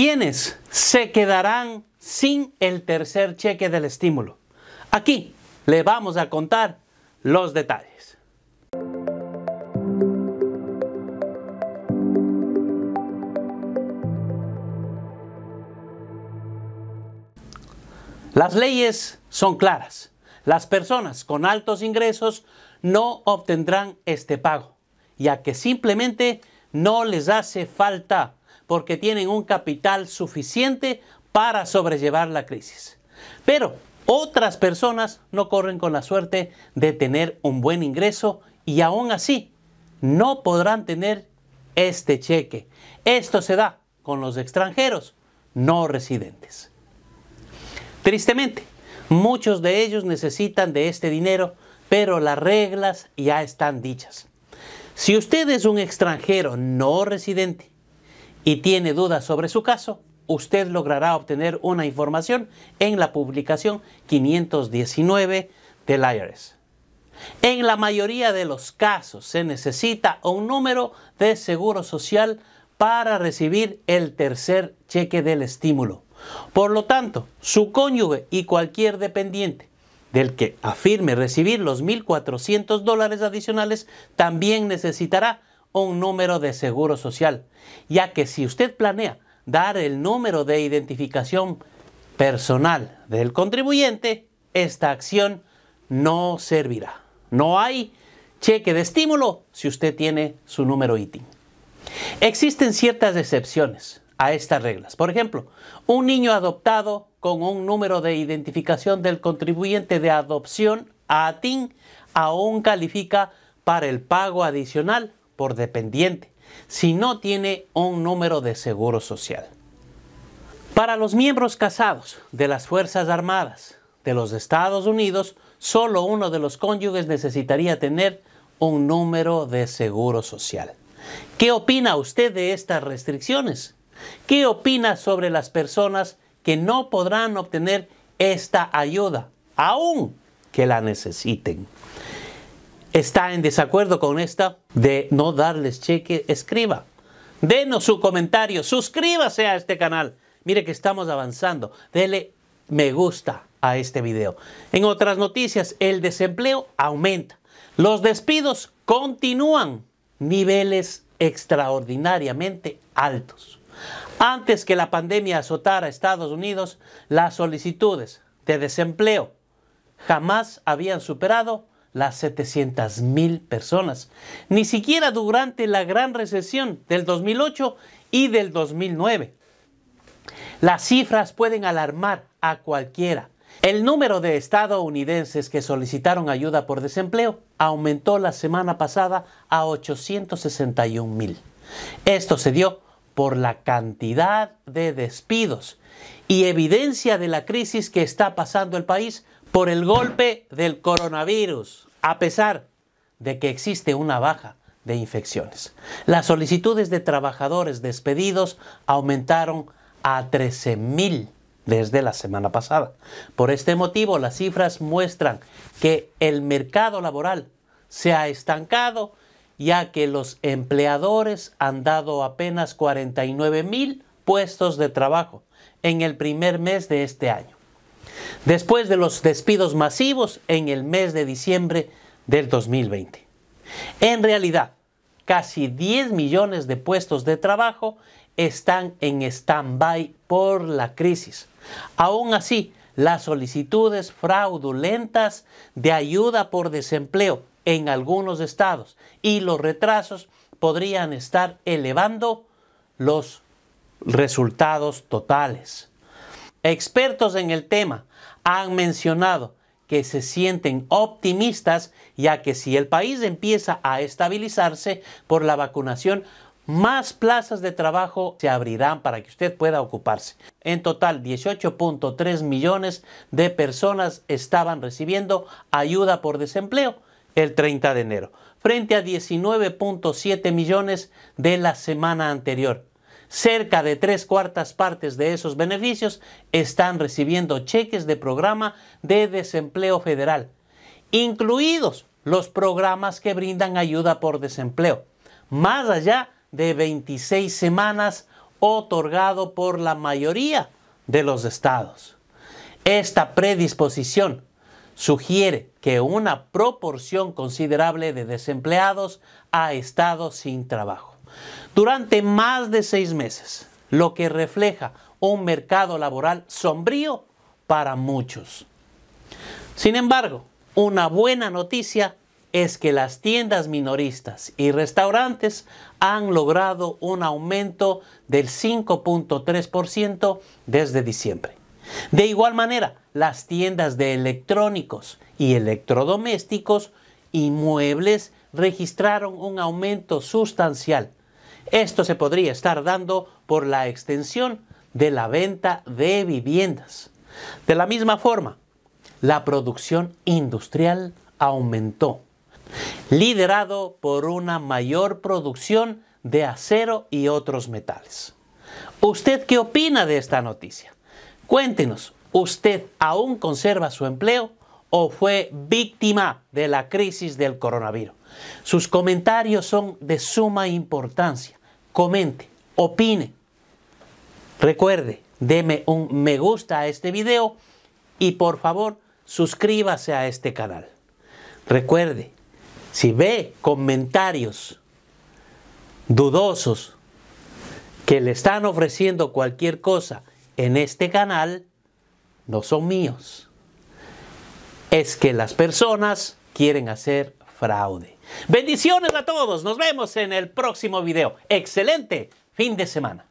¿Quiénes se quedarán sin el tercer cheque del estímulo? Aquí le vamos a contar los detalles. Las leyes son claras. Las personas con altos ingresos no obtendrán este pago, ya que simplemente no les hace falta porque tienen un capital suficiente para sobrellevar la crisis. Pero otras personas no corren con la suerte de tener un buen ingreso y aún así no podrán tener este cheque. Esto se da con los extranjeros no residentes. Tristemente, muchos de ellos necesitan de este dinero, pero las reglas ya están dichas. Si usted es un extranjero no residente y tiene dudas sobre su caso, usted logrará obtener una información en la publicación 519 del IRS. En la mayoría de los casos se necesita un número de seguro social para recibir el tercer cheque del estímulo. Por lo tanto, su cónyuge y cualquier dependiente del que afirme recibir los 1.400 dólares adicionales también necesitará un número de seguro social, ya que si usted planea dar el número de identificación personal del contribuyente, esta acción no servirá. No hay cheque de estímulo si usted tiene su número ITIN. Existen ciertas excepciones a estas reglas. Por ejemplo, un niño adoptado con un número de identificación del contribuyente de adopción a ATIN aún califica para el pago adicional por dependiente si no tiene un número de seguro social. Para los miembros casados de las Fuerzas Armadas de los Estados Unidos, solo uno de los cónyuges necesitaría tener un número de seguro social. ¿Qué opina usted de estas restricciones? ¿Qué opina sobre las personas que no podrán obtener esta ayuda, aún que la necesiten? está en desacuerdo con esta de no darles cheque, escriba. Denos su comentario, suscríbase a este canal. Mire que estamos avanzando. Dele me gusta a este video. En otras noticias, el desempleo aumenta. Los despidos continúan. Niveles extraordinariamente altos. Antes que la pandemia azotara a Estados Unidos, las solicitudes de desempleo jamás habían superado las 700 mil personas. Ni siquiera durante la gran recesión del 2008 y del 2009. Las cifras pueden alarmar a cualquiera. El número de estadounidenses que solicitaron ayuda por desempleo aumentó la semana pasada a 861 mil. Esto se dio por la cantidad de despidos y evidencia de la crisis que está pasando el país por el golpe del coronavirus a pesar de que existe una baja de infecciones. Las solicitudes de trabajadores despedidos aumentaron a 13.000 desde la semana pasada. Por este motivo, las cifras muestran que el mercado laboral se ha estancado, ya que los empleadores han dado apenas 49.000 puestos de trabajo en el primer mes de este año después de los despidos masivos en el mes de diciembre del 2020. En realidad, casi 10 millones de puestos de trabajo están en stand-by por la crisis. Aún así, las solicitudes fraudulentas de ayuda por desempleo en algunos estados y los retrasos podrían estar elevando los resultados totales. Expertos en el tema han mencionado que se sienten optimistas ya que si el país empieza a estabilizarse por la vacunación, más plazas de trabajo se abrirán para que usted pueda ocuparse. En total, 18.3 millones de personas estaban recibiendo ayuda por desempleo el 30 de enero, frente a 19.7 millones de la semana anterior cerca de tres cuartas partes de esos beneficios están recibiendo cheques de programa de desempleo federal, incluidos los programas que brindan ayuda por desempleo, más allá de 26 semanas otorgado por la mayoría de los estados. Esta predisposición sugiere que una proporción considerable de desempleados ha estado sin trabajo durante más de seis meses, lo que refleja un mercado laboral sombrío para muchos. Sin embargo, una buena noticia es que las tiendas minoristas y restaurantes han logrado un aumento del 5.3% desde diciembre. De igual manera, las tiendas de electrónicos y electrodomésticos y muebles registraron un aumento sustancial esto se podría estar dando por la extensión de la venta de viviendas. De la misma forma, la producción industrial aumentó, liderado por una mayor producción de acero y otros metales. ¿Usted qué opina de esta noticia? Cuéntenos, ¿usted aún conserva su empleo o fue víctima de la crisis del coronavirus? Sus comentarios son de suma importancia comente, opine. Recuerde, deme un me gusta a este video y por favor suscríbase a este canal. Recuerde, si ve comentarios dudosos que le están ofreciendo cualquier cosa en este canal, no son míos. Es que las personas quieren hacer fraude. Bendiciones a todos. Nos vemos en el próximo video. Excelente fin de semana.